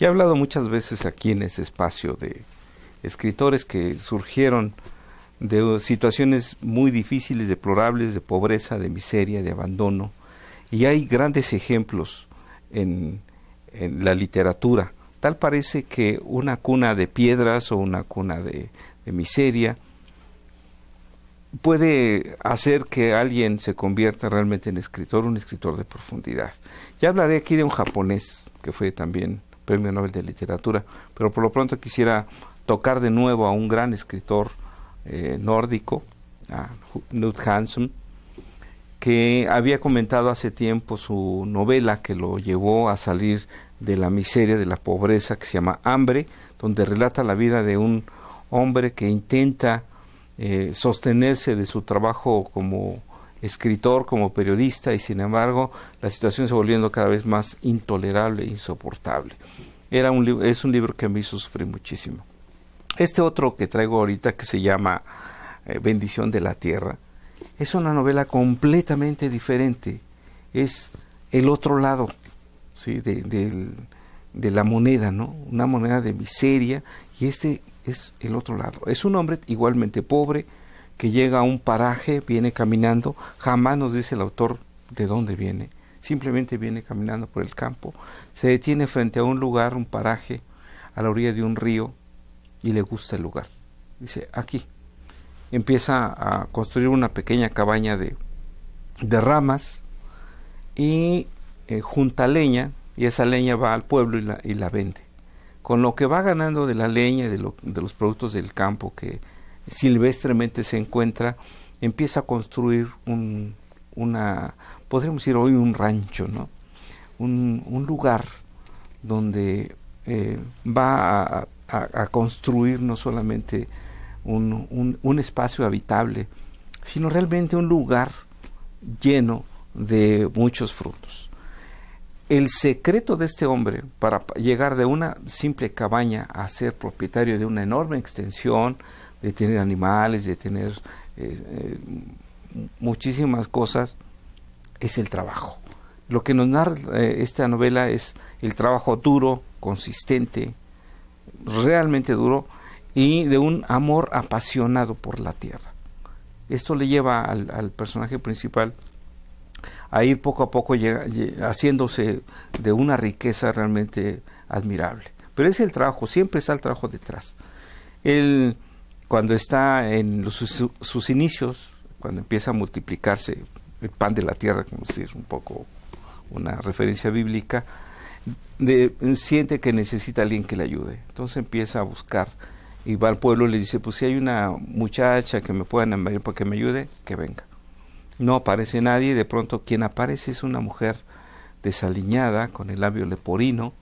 Ya he hablado muchas veces aquí en ese espacio de escritores que surgieron de situaciones muy difíciles, deplorables, de pobreza, de miseria, de abandono. Y hay grandes ejemplos en, la literatura. Tal parece que una cuna de piedras o una cuna de, de miseria puede hacer que alguien se convierta realmente en escritor, un escritor de profundidad. Ya hablaré aquí de un japonés que fue también Premio Nobel de Literatura. Pero por lo pronto quisiera tocar de nuevo a un gran escritor eh, nórdico, a Knut Hansen, que había comentado hace tiempo su novela que lo llevó a salir de la miseria, de la pobreza, que se llama Hambre, donde relata la vida de un hombre que intenta eh, sostenerse de su trabajo como escritor como periodista y sin embargo la situación se volviendo cada vez más intolerable insoportable. Era un es un libro que me hizo sufrir muchísimo. Este otro que traigo ahorita que se llama eh, Bendición de la Tierra es una novela completamente diferente. Es el otro lado ¿sí? de, de la moneda, ¿no? Una moneda de miseria y este es el otro lado. Es un hombre igualmente pobre, que llega a un paraje, viene caminando, jamás nos dice el autor de dónde viene, simplemente viene caminando por el campo, se detiene frente a un lugar, un paraje, a la orilla de un río, y le gusta el lugar. Dice, aquí. Empieza a construir una pequeña cabaña de, ramas y eh, junta leña, y esa leña va al pueblo y la, y la vende. Con lo que va ganando de la leña, de, de los productos del campo que silvestremente se encuentra, empieza a construir un, una, podríamos decir hoy un rancho, ¿no? Un, lugar donde eh, va a, construir no solamente un espacio habitable, sino realmente un lugar lleno de muchos frutos. El secreto de este hombre para llegar de una simple cabaña a ser propietario de una enorme extensión, de tener animales, de tener eh, eh, muchísimas cosas, es el trabajo. Lo que nos narra eh, esta novela es el trabajo duro, consistente, realmente duro, y de un amor apasionado por la tierra. Esto le lleva al, personaje principal a ir poco a poco haciéndose de una riqueza realmente admirable. Pero es el trabajo, siempre está el trabajo detrás. El, cuando está en sus, inicios, cuando empieza a multiplicarse el pan de la tierra, como decir, un poco una referencia bíblica, siente que necesita alguien que le ayude. Entonces empieza a buscar y va al pueblo y le dice, pues si hay una muchacha que me pueda enviar para que me ayude, que venga. No aparece nadie y de pronto quien aparece es una mujer desaliñada, con el labio leporino,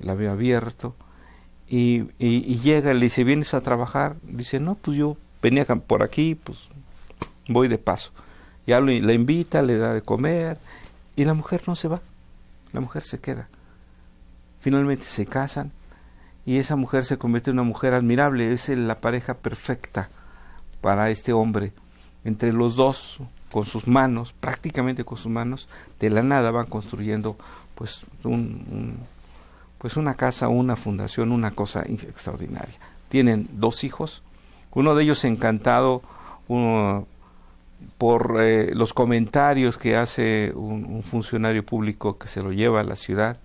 el labio abierto, y, llega y le dice, ¿vienes a trabajar? Dice, no, pues yo venía por aquí, pues voy de paso. Ya la invita, le da de comer y la mujer no se va, la mujer se queda. Finalmente se casan y esa mujer se convierte en una mujer admirable, es la pareja perfecta para este hombre. Entre los dos, con sus manos, prácticamente con sus manos, de la nada van construyendo pues un pues una casa, una fundación, una cosa extraordinaria. Tienen dos hijos, uno de ellos encantado por eh, los comentarios que hace un, funcionario público que se lo lleva a la ciudad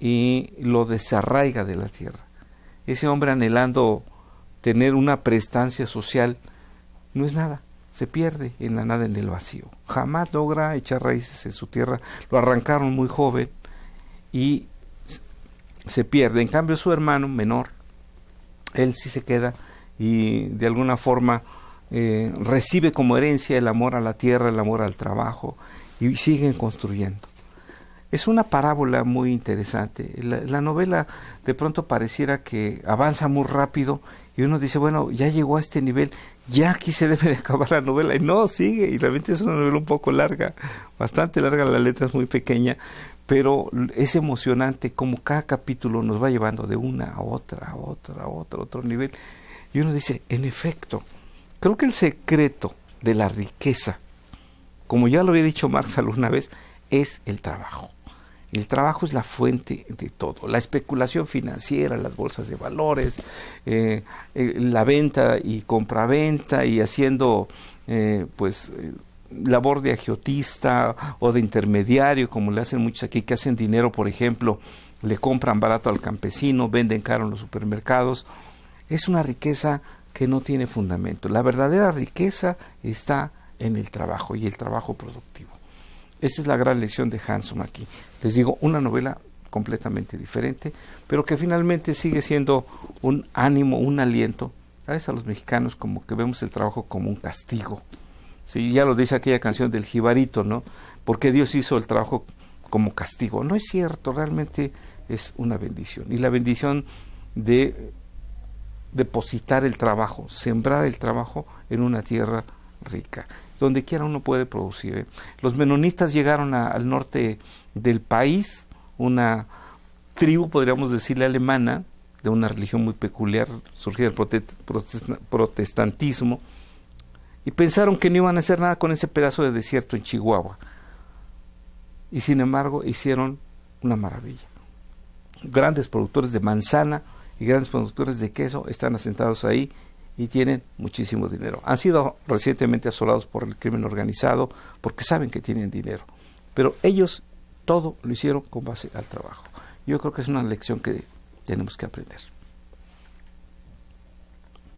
y lo desarraiga de la tierra. Ese hombre anhelando tener una prestancia social no es nada, se pierde en la nada, en el vacío. Jamás logra echar raíces en su tierra, lo arrancaron muy joven y se pierde. En cambio, su hermano menor, él sí se queda y de alguna forma eh, recibe como herencia el amor a la tierra, el amor al trabajo y siguen construyendo. Es una parábola muy interesante. La, la novela de pronto pareciera que avanza muy rápido y uno dice, bueno, ya llegó a este nivel, ya aquí se debe de acabar la novela. Y no, sigue, y realmente es una novela un poco larga, bastante larga, la letra es muy pequeña, pero es emocionante como cada capítulo nos va llevando de una a otra, a otra, a otra, a otro nivel. Y uno dice, en efecto, creo que el secreto de la riqueza, como ya lo había dicho Marx alguna vez, es el trabajo. El trabajo es la fuente de todo. La especulación financiera, las bolsas de valores, eh, eh, la venta y compraventa y haciendo eh, pues labor de agiotista o de intermediario, como le hacen muchos aquí, que hacen dinero, por ejemplo, le compran barato al campesino, venden caro en los supermercados, es una riqueza que no tiene fundamento. La verdadera riqueza está en el trabajo y el trabajo productivo. Esa es la gran lección de Hanson aquí. Les digo, una novela completamente diferente, pero que finalmente sigue siendo un ánimo, un aliento, ¿sabes? A los mexicanos como que vemos el trabajo como un castigo, Sí, ya lo dice aquella canción del jibarito, ¿no? Porque Dios hizo el trabajo como castigo. No es cierto, realmente es una bendición. Y la bendición de depositar el trabajo, sembrar el trabajo en una tierra rica. Donde quiera uno puede producir. ¿eh? Los menonistas llegaron al norte del país, una tribu, podríamos decirle, alemana, de una religión muy peculiar, surgió el protestantismo, y pensaron que no iban a hacer nada con ese pedazo de desierto en Chihuahua. Y sin embargo hicieron una maravilla. Grandes productores de manzana y grandes productores de queso están asentados ahí y tienen muchísimo dinero. Han sido recientemente asolados por el crimen organizado porque saben que tienen dinero. Pero ellos todo lo hicieron con base al trabajo. Yo creo que es una lección que tenemos que aprender.